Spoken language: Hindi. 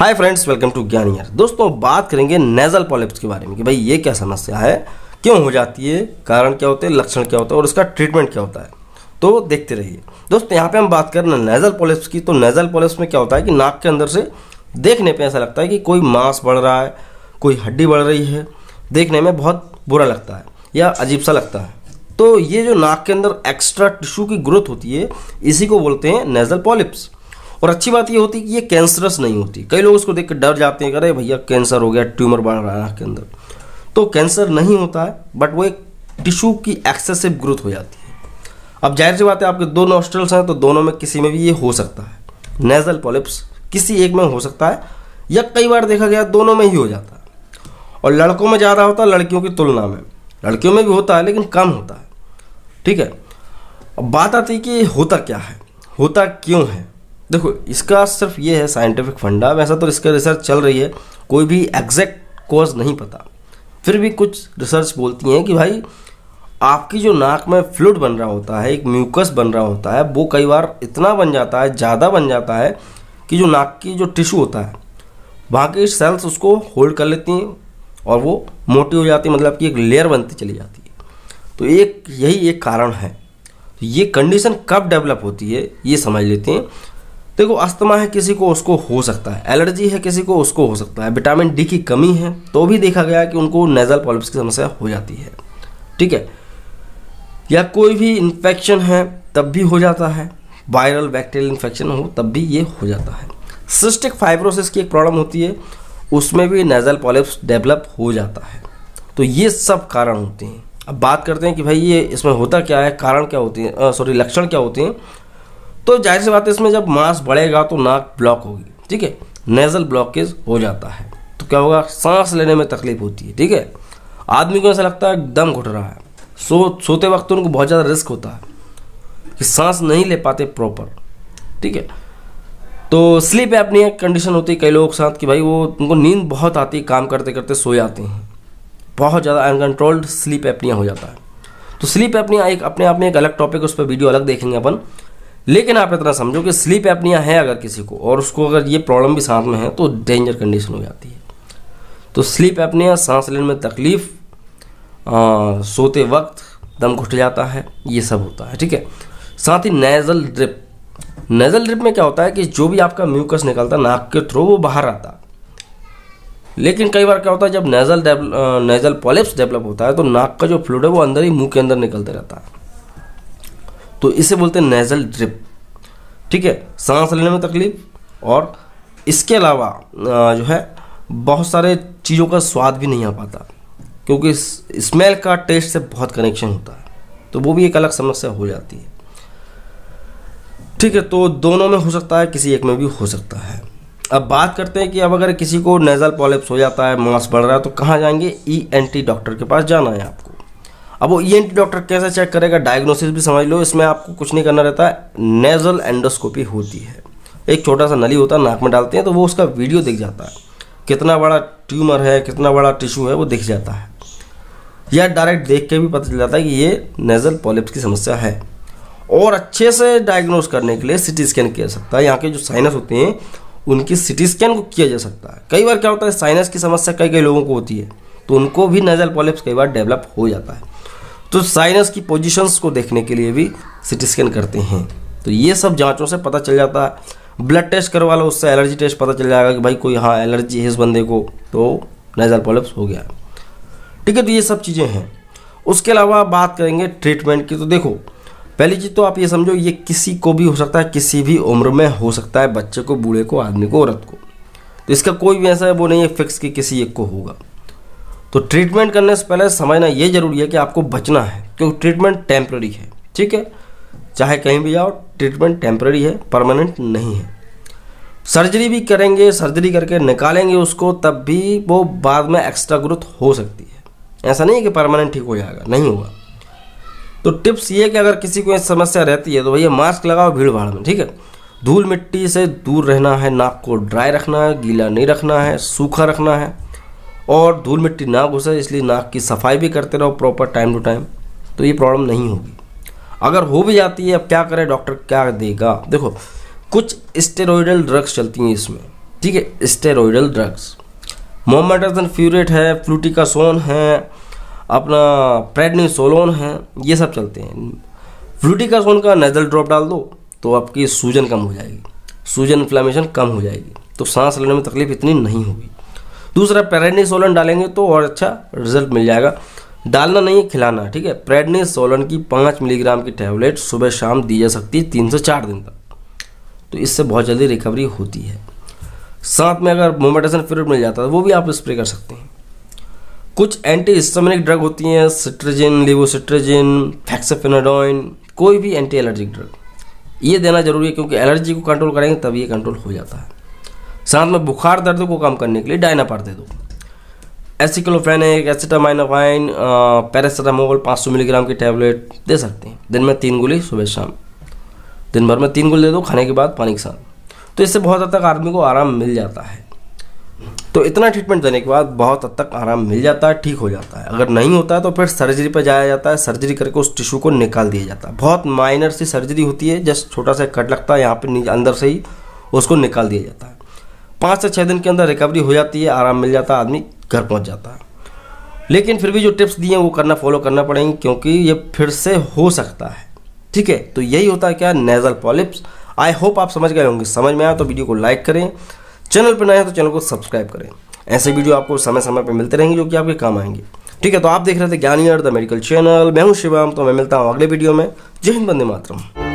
हाय फ्रेंड्स वेलकम टू ज्ञान यार दोस्तों बात करेंगे नेजल पॉलिप्स के बारे में कि भाई ये क्या समस्या है क्यों हो जाती है कारण क्या होते हैं लक्षण क्या होता है और उसका ट्रीटमेंट क्या होता है तो देखते रहिए दोस्तों यहाँ पे हम बात कर रहे हैं नेजल पॉलिप्स की तो नेजल पॉलिप्स में क्या होता है कि नाक के अंदर से देखने पर ऐसा लगता है कि कोई मांस बढ़ रहा है कोई हड्डी बढ़ रही है देखने में बहुत बुरा लगता है या अजीब सा लगता है तो ये जो नाक के अंदर एक्स्ट्रा टिश्यू की ग्रोथ होती है इसी को बोलते हैं नेजल पॉलिप्स और अच्छी बात ये होती है कि ये कैंसरस नहीं होती कई लोग उसको देख के डर जाते हैं अरे भैया कैंसर हो गया ट्यूमर बढ़ रहा है के अंदर तो कैंसर नहीं होता है बट वो एक टिश्यू की एक्सेसिव ग्रोथ हो जाती है अब जाहिर सी बात है आपके दो नॉस्ट्रल्स हैं तो दोनों में किसी में भी ये हो सकता है नेजल पॉलिप्स किसी एक में हो सकता है या कई बार देखा गया दोनों में ही हो जाता है और लड़कों में ज़्यादा होता है लड़कियों की तुलना में लड़कियों में भी होता है लेकिन कम होता है ठीक है अब बात आती है कि होता क्या है होता क्यों है देखो इसका सिर्फ ये है साइंटिफिक फंडा वैसा तो इसका रिसर्च चल रही है कोई भी एग्जैक्ट कॉज नहीं पता फिर भी कुछ रिसर्च बोलती हैं कि भाई आपकी जो नाक में फ्लूड बन रहा होता है एक म्यूकस बन रहा होता है वो कई बार इतना बन जाता है ज़्यादा बन जाता है कि जो नाक की जो टिश्यू होता है वहाँ की सेल्स उसको होल्ड कर लेती हैं और वो मोटी हो जाती है मतलब कि एक लेयर बनती चली जाती है तो एक यही एक कारण है ये कंडीशन कब डेवलप होती है ये समझ लेते हैं देखो अस्थमा है किसी को उसको हो सकता है एलर्जी है किसी को उसको हो सकता है विटामिन डी की कमी है तो भी देखा गया कि उनको नेजल पॉलिप्स की समस्या हो जाती है ठीक है या कोई भी इन्फेक्शन है तब भी हो जाता है वायरल बैक्टीरियल इन्फेक्शन हो तब भी ये हो जाता है सिस्टिक फाइब्रोसिस की एक प्रॉब्लम होती है उसमें भी नेजल पॉलिप्स डेवलप हो जाता है तो ये सब कारण होते हैं अब बात करते हैं कि भाई ये इसमें होता क्या है कारण क्या होते हैं सॉरी लक्षण क्या होते हैं तो जाहिर सी बात है इसमें जब मांस बढ़ेगा तो नाक ब्लॉक होगी ठीक है नेजल ब्लॉकेज हो जाता है तो क्या होगा सांस लेने में तकलीफ होती है ठीक है आदमी को ऐसा लगता है दम घुट रहा है सो सोते वक्त उनको बहुत ज़्यादा रिस्क होता है कि सांस नहीं ले पाते प्रॉपर ठीक है तो स्लीप अपनी एक कंडीशन होती है कई लोगों के साथ कि भाई वो उनको नींद बहुत आती है काम करते करते सो जाते हैं बहुत ज़्यादा अनकंट्रोल्ड स्लीप एपनिया हो जाता है तो स्लीप एपनिया एक अपने आप में एक अलग टॉपिक उस पर वीडियो अलग देखेंगे अपन लेकिन आप इतना समझो कि स्लीप एपनिया है अगर किसी को और उसको अगर ये प्रॉब्लम भी साथ में है तो डेंजर कंडीशन हो जाती है तो स्लीप एपनिया सांस लेने में तकलीफ आ, सोते वक्त दम घुट जाता है ये सब होता है ठीक है साथ ही नेजल ड्रिप नेजल ड्रिप में क्या होता है कि जो भी आपका म्यूकस निकलता नाक के थ्रू वो बाहर आता लेकिन कई बार क्या होता है जब नेजल नेजल पॉलिप्स डेवलप होता है तो नाक का जो फ्लूड है वो अंदर ही मुंह के अंदर निकलते रहता है तो इसे बोलते हैं नेजल ड्रिप ठीक है सांस लेने में तकलीफ और इसके अलावा जो है बहुत सारे चीज़ों का स्वाद भी नहीं आ पाता क्योंकि स्मेल का टेस्ट से बहुत कनेक्शन होता है तो वो भी एक अलग समस्या हो जाती है ठीक है तो दोनों में हो सकता है किसी एक में भी हो सकता है अब बात करते हैं कि अब अगर किसी को नेजल पॉलिप्स हो जाता है मांस बढ़ रहा है तो कहाँ जाएंगे ई एन टी डॉक्टर के पास जाना है आपको अब वो ई डॉक्टर कैसे चेक करेगा डायग्नोसिस भी समझ लो इसमें आपको कुछ नहीं करना रहता नेजल एंडोस्कोपी होती है एक छोटा सा नली होता है नाक में डालते हैं तो वो उसका वीडियो दिख जाता है कितना बड़ा ट्यूमर है कितना बड़ा टिश्यू है वो दिख जाता है या डायरेक्ट देख के भी पता चल जाता है कि ये नेजल पॉलिप्स की समस्या है और अच्छे से डायग्नोस करने के लिए सिटी स्कैन किया जा सकता है यहाँ के जो साइनस होते हैं उनकी सिटी स्कैन को किया जा सकता है कई बार क्या होता है साइनस की समस्या कई कई लोगों को होती है तो उनको भी नेजल पॉलिप्स कई बार डेवलप हो जाता है तो साइनस की पोजिशंस को देखने के लिए भी सिटी स्कैन करते हैं तो ये सब जाँचों से पता चल जाता है ब्लड टेस्ट करवा लो उससे एलर्जी टेस्ट पता चल जाएगा कि भाई कोई हाँ एलर्जी है इस बंदे को तो नेजल पॉलिप्स हो गया ठीक है तो ये सब चीज़ें हैं उसके अलावा बात करेंगे ट्रीटमेंट की तो देखो पहली चीज़ तो आप ये समझो ये किसी को भी हो सकता है किसी भी उम्र में हो सकता है बच्चे को बूढ़े को आदमी को औरत को तो इसका कोई भी ऐसा है वो नहीं है फिक्स कि किसी एक को होगा तो ट्रीटमेंट करने से पहले समझना ये ज़रूरी है कि आपको बचना है क्योंकि ट्रीटमेंट टेम्प्ररी है ठीक है चाहे कहीं भी जाओ ट्रीटमेंट टेम्प्ररी है परमानेंट नहीं है सर्जरी भी करेंगे सर्जरी करके निकालेंगे उसको तब भी वो बाद में एक्स्ट्रा ग्रोथ हो सकती है ऐसा नहीं है कि परमानेंट ठीक हो जाएगा नहीं होगा तो टिप्स ये कि अगर किसी को समस्या रहती है तो भैया मास्क लगाओ भीड़ भाड़ में ठीक है धूल मिट्टी से दूर रहना है नाक को ड्राई रखना है गीला नहीं रखना है सूखा रखना है और धूल मिट्टी ना घुसे इसलिए नाक की सफाई भी करते रहो प्रॉपर टाइम टू टाइम तो ये प्रॉब्लम नहीं होगी अगर हो भी जाती है अब क्या करें डॉक्टर क्या देगा देखो कुछ स्टेरॉयडल ड्रग्स चलती हैं इसमें ठीक है स्टेरॉयडल ड्रग्स मोमेटाजन फ्यूरेट है फ्लूटिकासोन है अपना प्रेडनिसोलोन है ये सब चलते हैं फ्लूटिकासोन का नेजल ड्रॉप डाल दो तो आपकी सूजन कम हो जाएगी सूजन इन्फ्लामेशन कम हो जाएगी तो सांस लेने में तकलीफ इतनी नहीं होगी दूसरा सोलन डालेंगे तो और अच्छा रिजल्ट मिल जाएगा डालना नहीं है खिलाना ठीक है सोलन की पाँच मिलीग्राम की टैबलेट सुबह शाम दी जा सकती है तीन से चार दिन तक तो इससे बहुत जल्दी रिकवरी होती है साथ में अगर मोमेटेशन फिर मिल जाता है तो वो भी आप स्प्रे कर सकते हैं कुछ एंटी हिस्टामिनिक ड्रग होती हैं सिट्रेजिन लिवोसिट्रेजिन फैक्सफेनाडोइन कोई भी एंटी एलर्जिक ड्रग ये देना जरूरी है क्योंकि एलर्जी को कंट्रोल करेंगे तभी ये कंट्रोल हो जाता है साथ में बुखार दर्द को कम करने के लिए डायनापार दे दो एसिक्लोफेनिक एसिटामाइनोफाइन पाँच 500 मिलीग्राम की टैबलेट दे सकते हैं दिन में तीन गोली सुबह शाम दिन भर में तीन गोली दे दो खाने के बाद पानी के साथ तो इससे बहुत हद तक आदमी को आराम मिल जाता है तो इतना ट्रीटमेंट देने के बाद बहुत हद तक आराम मिल जाता है ठीक हो जाता है अगर नहीं होता है तो फिर सर्जरी पर जाया जाता है सर्जरी करके उस टिश्यू को निकाल दिया जाता है बहुत माइनर सी सर्जरी होती है जस्ट छोटा सा कट लगता है यहाँ पर अंदर से ही उसको निकाल दिया जाता है पाँच से छः दिन के अंदर रिकवरी हो जाती है आराम मिल जाता है आदमी घर पहुँच जाता है लेकिन फिर भी जो टिप्स दिए हैं वो करना फॉलो करना पड़ेंगे क्योंकि ये फिर से हो सकता है ठीक है तो यही होता है क्या नेजल पॉलिप्स आई होप आप समझ गए होंगे समझ में आया तो वीडियो को लाइक करें चैनल पर नए तो चैनल को सब्सक्राइब करें ऐसे वीडियो आपको समय समय पर मिलते रहेंगे जो कि आपके काम आएंगे ठीक है तो आप देख रहे थे ज्ञानी अर्थ द मेडिकल चैनल मैं हूं शिवम तो मैं मिलता हूं अगले वीडियो में जय हिंद बंदे मातरम